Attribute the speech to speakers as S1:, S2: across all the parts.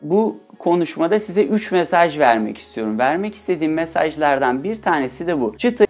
S1: bu konuşmada size 3 mesaj vermek istiyorum. Vermek istediğim mesajlardan bir tanesi de bu. Çıtayı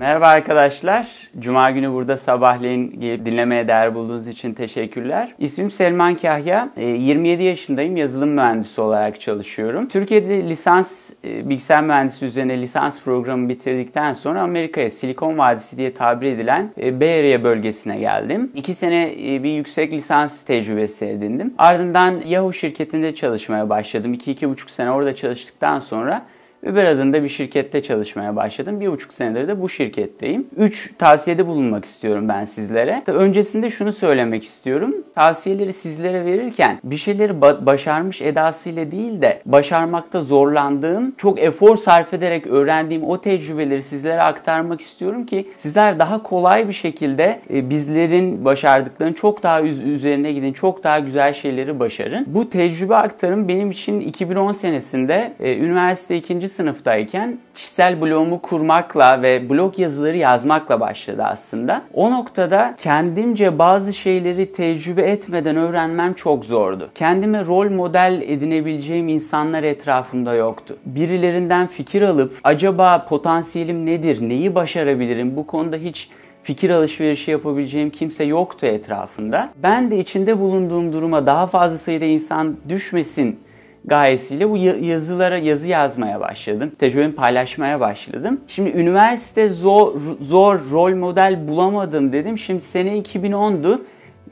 S1: Merhaba arkadaşlar. Cuma günü burada sabahleyin gelip dinlemeye değer bulduğunuz için teşekkürler. İsmim Selman Kahya. 27 ee, yaşındayım. Yazılım mühendisi olarak çalışıyorum. Türkiye'de lisans e, bilgisayar mühendisi üzerine lisans programı bitirdikten sonra Amerika'ya Silikon Vadisi diye tabir edilen e, Bay Area bölgesine geldim. 2 sene e, bir yüksek lisans tecrübesi edindim. Ardından Yahoo şirketinde çalışmaya başladım. 2-2,5 sene orada çalıştıktan sonra Uber adında bir şirkette çalışmaya başladım. Bir buçuk senedir de bu şirketteyim. Üç tavsiyede bulunmak istiyorum ben sizlere. Öncesinde şunu söylemek istiyorum. Tavsiyeleri sizlere verirken bir şeyleri ba- başarmış edasıyla değil de başarmakta zorlandığım, çok efor sarf ederek öğrendiğim o tecrübeleri sizlere aktarmak istiyorum ki sizler daha kolay bir şekilde e, bizlerin başardıklarının çok daha üzerine gidin, çok daha güzel şeyleri başarın. Bu tecrübe aktarım benim için 2010 senesinde e, üniversite ikinci sınıftayken kişisel blogumu kurmakla ve blog yazıları yazmakla başladı aslında. O noktada kendimce bazı şeyleri tecrübe etmeden öğrenmem çok zordu. Kendime rol model edinebileceğim insanlar etrafımda yoktu. Birilerinden fikir alıp acaba potansiyelim nedir, neyi başarabilirim bu konuda hiç fikir alışverişi yapabileceğim kimse yoktu etrafında. Ben de içinde bulunduğum duruma daha fazla sayıda insan düşmesin gayesiyle bu yazılara yazı yazmaya başladım. Tecrübemi paylaşmaya başladım. Şimdi üniversite zor zor rol model bulamadım dedim. Şimdi sene 2010'du.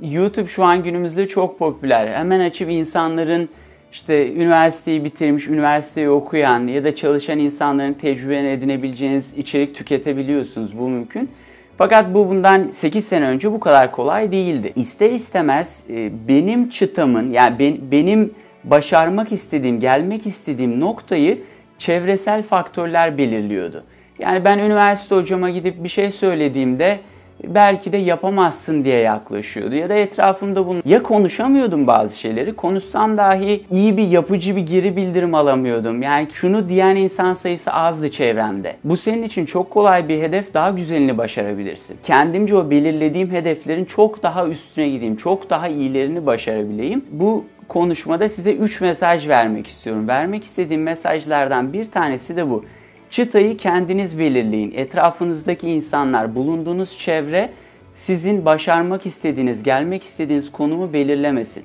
S1: YouTube şu an günümüzde çok popüler. Hemen açıp insanların işte üniversiteyi bitirmiş, üniversiteyi okuyan ya da çalışan insanların tecrübelerini edinebileceğiniz içerik tüketebiliyorsunuz. Bu mümkün. Fakat bu bundan 8 sene önce bu kadar kolay değildi. İster istemez e, benim çıtamın yani benim başarmak istediğim, gelmek istediğim noktayı çevresel faktörler belirliyordu. Yani ben üniversite hocama gidip bir şey söylediğimde belki de yapamazsın diye yaklaşıyordu. Ya da etrafımda bunu ya konuşamıyordum bazı şeyleri. Konuşsam dahi iyi bir yapıcı bir geri bildirim alamıyordum. Yani şunu diyen insan sayısı azdı çevremde. Bu senin için çok kolay bir hedef daha güzelini başarabilirsin. Kendimce o belirlediğim hedeflerin çok daha üstüne gideyim. Çok daha iyilerini başarabileyim. Bu konuşmada size 3 mesaj vermek istiyorum. Vermek istediğim mesajlardan bir tanesi de bu. Çıtayı kendiniz belirleyin. Etrafınızdaki insanlar, bulunduğunuz çevre sizin başarmak istediğiniz, gelmek istediğiniz konumu belirlemesin.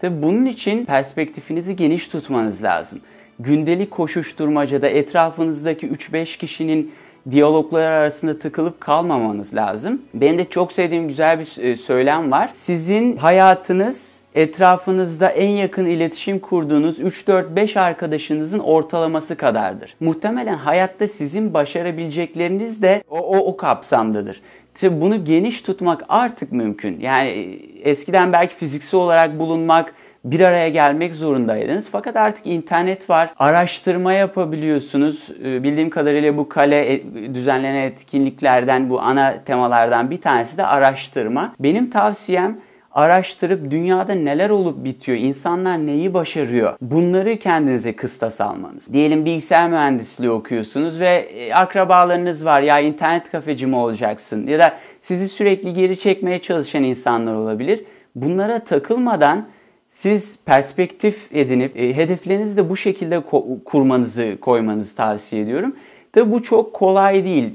S1: Tabi bunun için perspektifinizi geniş tutmanız lazım. Gündelik koşuşturmacada etrafınızdaki 3-5 kişinin diyaloglar arasında tıkılıp kalmamanız lazım. Ben de çok sevdiğim güzel bir e, söylem var. Sizin hayatınız etrafınızda en yakın iletişim kurduğunuz 3-4-5 arkadaşınızın ortalaması kadardır. Muhtemelen hayatta sizin başarabilecekleriniz de o, o, o kapsamdadır. Tabi bunu geniş tutmak artık mümkün. Yani e, eskiden belki fiziksel olarak bulunmak, bir araya gelmek zorundaydınız. Fakat artık internet var. Araştırma yapabiliyorsunuz. E, bildiğim kadarıyla bu kale e, düzenlenen etkinliklerden, bu ana temalardan bir tanesi de araştırma. Benim tavsiyem araştırıp dünyada neler olup bitiyor, insanlar neyi başarıyor bunları kendinize kıstas almanız. Diyelim bilgisayar mühendisliği okuyorsunuz ve e, akrabalarınız var ya internet kafeci mi olacaksın ya da sizi sürekli geri çekmeye çalışan insanlar olabilir. Bunlara takılmadan siz perspektif edinip e, hedeflerinizi de bu şekilde ko- kurmanızı, koymanızı tavsiye ediyorum. Tabi bu çok kolay değil.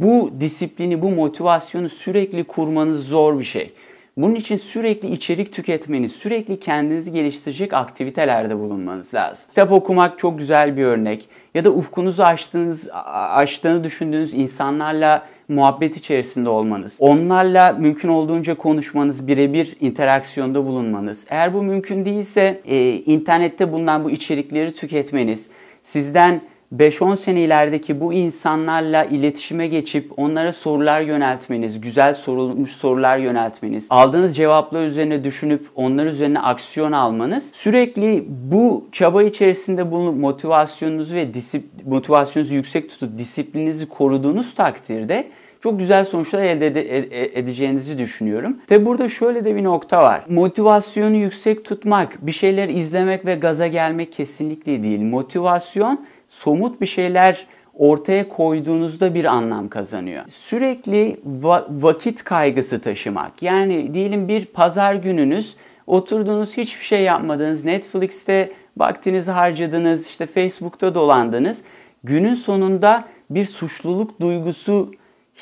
S1: Bu disiplini, bu motivasyonu sürekli kurmanız zor bir şey. Bunun için sürekli içerik tüketmeniz, sürekli kendinizi geliştirecek aktivitelerde bulunmanız lazım. Kitap okumak çok güzel bir örnek. Ya da ufkunuzu açtığınız, açtığını düşündüğünüz insanlarla muhabbet içerisinde olmanız, onlarla mümkün olduğunca konuşmanız, birebir interaksiyonda bulunmanız. Eğer bu mümkün değilse e, internette bulunan bu içerikleri tüketmeniz, sizden 5-10 sene ilerideki bu insanlarla iletişime geçip onlara sorular yöneltmeniz, güzel sorulmuş sorular yöneltmeniz, aldığınız cevaplar üzerine düşünüp onlar üzerine aksiyon almanız sürekli bu çaba içerisinde bulunup motivasyonunuzu ve disip, motivasyonunuzu yüksek tutup disiplininizi koruduğunuz takdirde çok güzel sonuçlar elde ede- e, e, edeceğinizi düşünüyorum. Tabi burada şöyle de bir nokta var. Motivasyonu yüksek tutmak, bir şeyler izlemek ve gaza gelmek kesinlikle değil. Motivasyon somut bir şeyler ortaya koyduğunuzda bir anlam kazanıyor. Sürekli va- vakit kaygısı taşımak. Yani diyelim bir pazar gününüz oturduğunuz hiçbir şey yapmadınız. Netflix'te vaktinizi harcadınız, işte Facebook'ta dolandınız. Günün sonunda bir suçluluk duygusu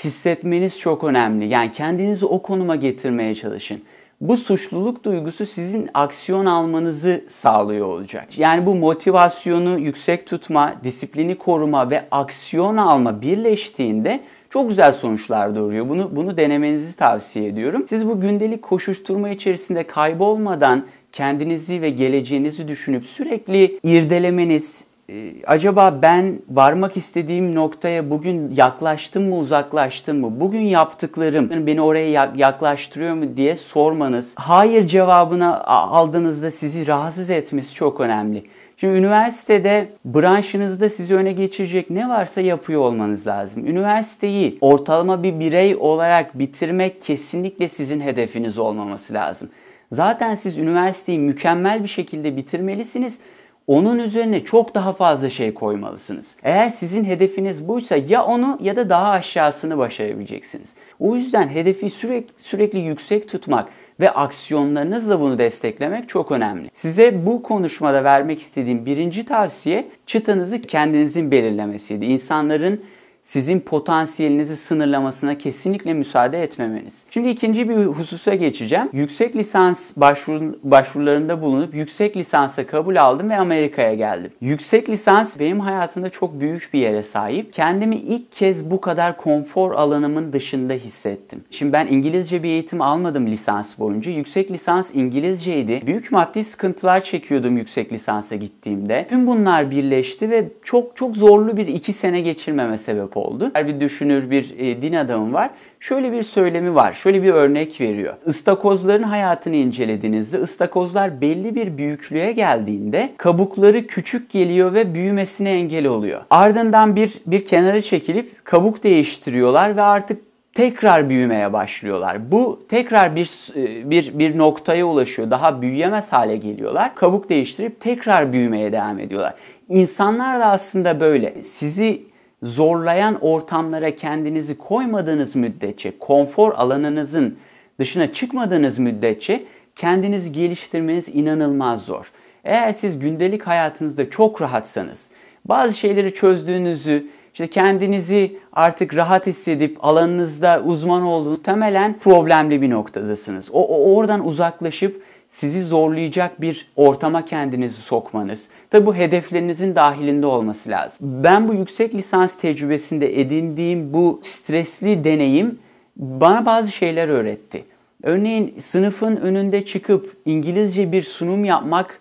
S1: hissetmeniz çok önemli. Yani kendinizi o konuma getirmeye çalışın bu suçluluk duygusu sizin aksiyon almanızı sağlıyor olacak. Yani bu motivasyonu yüksek tutma, disiplini koruma ve aksiyon alma birleştiğinde çok güzel sonuçlar doğuruyor. Bunu bunu denemenizi tavsiye ediyorum. Siz bu gündelik koşuşturma içerisinde kaybolmadan kendinizi ve geleceğinizi düşünüp sürekli irdelemeniz, ee, acaba ben varmak istediğim noktaya bugün yaklaştım mı uzaklaştım mı? Bugün yaptıklarım beni oraya yaklaştırıyor mu diye sormanız, hayır cevabına aldığınızda sizi rahatsız etmesi çok önemli. Şimdi üniversitede branşınızda sizi öne geçirecek ne varsa yapıyor olmanız lazım. Üniversiteyi ortalama bir birey olarak bitirmek kesinlikle sizin hedefiniz olmaması lazım. Zaten siz üniversiteyi mükemmel bir şekilde bitirmelisiniz onun üzerine çok daha fazla şey koymalısınız. Eğer sizin hedefiniz buysa ya onu ya da daha aşağısını başarabileceksiniz. O yüzden hedefi sürekli, sürekli yüksek tutmak ve aksiyonlarınızla bunu desteklemek çok önemli. Size bu konuşmada vermek istediğim birinci tavsiye çıtanızı kendinizin belirlemesiydi. İnsanların sizin potansiyelinizi sınırlamasına kesinlikle müsaade etmemeniz. Şimdi ikinci bir hususa geçeceğim. Yüksek lisans başvuru, başvurularında bulunup yüksek lisansa kabul aldım ve Amerika'ya geldim. Yüksek lisans benim hayatımda çok büyük bir yere sahip. Kendimi ilk kez bu kadar konfor alanımın dışında hissettim. Şimdi ben İngilizce bir eğitim almadım lisans boyunca. Yüksek lisans İngilizceydi. Büyük maddi sıkıntılar çekiyordum yüksek lisansa gittiğimde. Tüm bunlar birleşti ve çok çok zorlu bir iki sene geçirmeme sebep oldu. Her bir düşünür bir e, din adamı var. Şöyle bir söylemi var. Şöyle bir örnek veriyor. İstakozların hayatını incelediğinizde ıstakozlar belli bir büyüklüğe geldiğinde kabukları küçük geliyor ve büyümesine engel oluyor. Ardından bir bir kenara çekilip kabuk değiştiriyorlar ve artık tekrar büyümeye başlıyorlar. Bu tekrar bir e, bir bir noktaya ulaşıyor. Daha büyüyemez hale geliyorlar. Kabuk değiştirip tekrar büyümeye devam ediyorlar. İnsanlar da aslında böyle. Sizi zorlayan ortamlara kendinizi koymadığınız müddetçe, konfor alanınızın dışına çıkmadığınız müddetçe kendinizi geliştirmeniz inanılmaz zor. Eğer siz gündelik hayatınızda çok rahatsanız, bazı şeyleri çözdüğünüzü, işte kendinizi artık rahat hissedip alanınızda uzman olduğunuz temelen problemli bir noktadasınız. O, o oradan uzaklaşıp sizi zorlayacak bir ortama kendinizi sokmanız. Tabi bu hedeflerinizin dahilinde olması lazım. Ben bu yüksek lisans tecrübesinde edindiğim bu stresli deneyim bana bazı şeyler öğretti. Örneğin sınıfın önünde çıkıp İngilizce bir sunum yapmak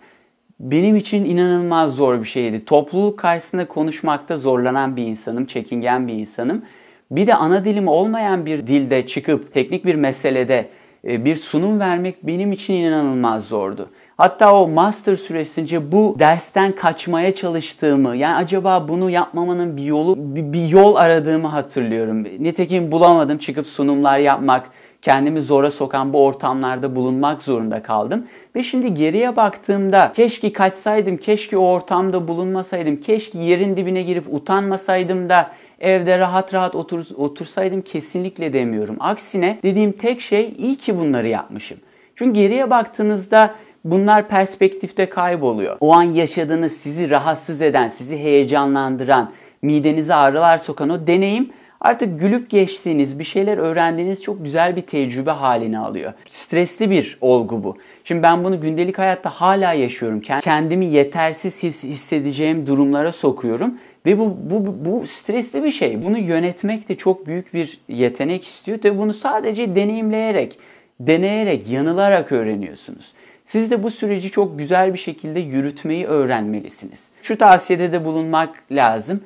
S1: benim için inanılmaz zor bir şeydi. Topluluk karşısında konuşmakta zorlanan bir insanım, çekingen bir insanım. Bir de ana dilim olmayan bir dilde çıkıp teknik bir meselede e, bir sunum vermek benim için inanılmaz zordu. Hatta o master süresince bu dersten kaçmaya çalıştığımı, yani acaba bunu yapmamanın bir yolu, bir, yol aradığımı hatırlıyorum. Nitekim bulamadım çıkıp sunumlar yapmak, kendimi zora sokan bu ortamlarda bulunmak zorunda kaldım. Ve şimdi geriye baktığımda keşke kaçsaydım, keşke o ortamda bulunmasaydım, keşke yerin dibine girip utanmasaydım da evde rahat rahat otur, otursaydım kesinlikle demiyorum. Aksine dediğim tek şey iyi ki bunları yapmışım. Çünkü geriye baktığınızda bunlar perspektifte kayboluyor. O an yaşadığınız sizi rahatsız eden, sizi heyecanlandıran, midenize ağrılar sokan o deneyim artık gülüp geçtiğiniz, bir şeyler öğrendiğiniz çok güzel bir tecrübe haline alıyor. Stresli bir olgu bu. Şimdi ben bunu gündelik hayatta hala yaşıyorum. Kendimi yetersiz his hissedeceğim durumlara sokuyorum ve bu, bu, bu stresli bir şey. Bunu yönetmek de çok büyük bir yetenek istiyor. Ve bunu sadece deneyimleyerek, deneyerek, yanılarak öğreniyorsunuz. Siz de bu süreci çok güzel bir şekilde yürütmeyi öğrenmelisiniz. Şu tavsiyede de bulunmak lazım.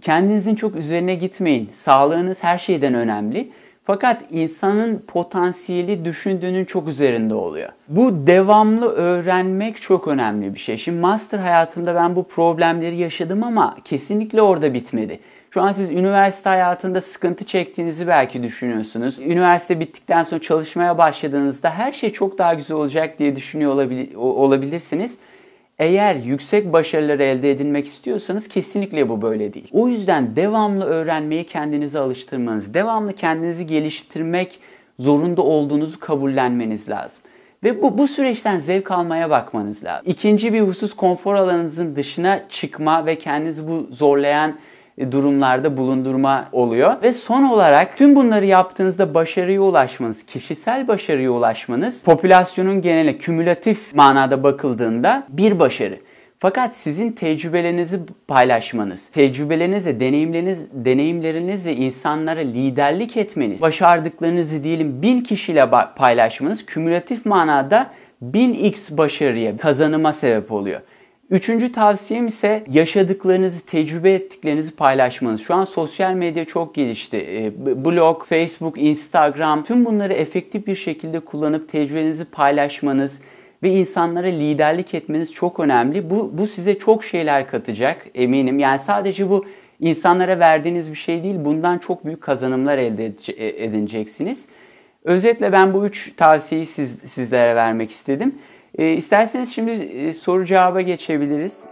S1: Kendinizin çok üzerine gitmeyin. Sağlığınız her şeyden önemli. Fakat insanın potansiyeli düşündüğünün çok üzerinde oluyor. Bu devamlı öğrenmek çok önemli bir şey. Şimdi master hayatımda ben bu problemleri yaşadım ama kesinlikle orada bitmedi. Şu an siz üniversite hayatında sıkıntı çektiğinizi belki düşünüyorsunuz. Üniversite bittikten sonra çalışmaya başladığınızda her şey çok daha güzel olacak diye düşünüyor olabilirsiniz. Eğer yüksek başarıları elde edinmek istiyorsanız kesinlikle bu böyle değil. O yüzden devamlı öğrenmeyi kendinize alıştırmanız, devamlı kendinizi geliştirmek zorunda olduğunuzu kabullenmeniz lazım. Ve bu, bu süreçten zevk almaya bakmanız lazım. İkinci bir husus konfor alanınızın dışına çıkma ve kendinizi bu zorlayan e, durumlarda bulundurma oluyor. Ve son olarak tüm bunları yaptığınızda başarıya ulaşmanız, kişisel başarıya ulaşmanız popülasyonun geneli kümülatif manada bakıldığında bir başarı. Fakat sizin tecrübelerinizi paylaşmanız, tecrübelerinizle deneyimleriniz, deneyimlerinizle insanlara liderlik etmeniz, başardıklarınızı diyelim bin kişiyle paylaşmanız kümülatif manada 1000x başarıya, kazanıma sebep oluyor. Üçüncü tavsiyem ise yaşadıklarınızı, tecrübe ettiklerinizi paylaşmanız. Şu an sosyal medya çok gelişti. Ee, blog, Facebook, Instagram tüm bunları efektif bir şekilde kullanıp tecrübenizi paylaşmanız, ve insanlara liderlik etmeniz çok önemli. Bu, bu size çok şeyler katacak eminim. Yani sadece bu insanlara verdiğiniz bir şey değil. Bundan çok büyük kazanımlar elde e-, edineceksiniz. Özetle ben bu üç tavsiyeyi siz, sizlere vermek istedim. E, isterseniz şimdi e, soru cevaba geçebiliriz.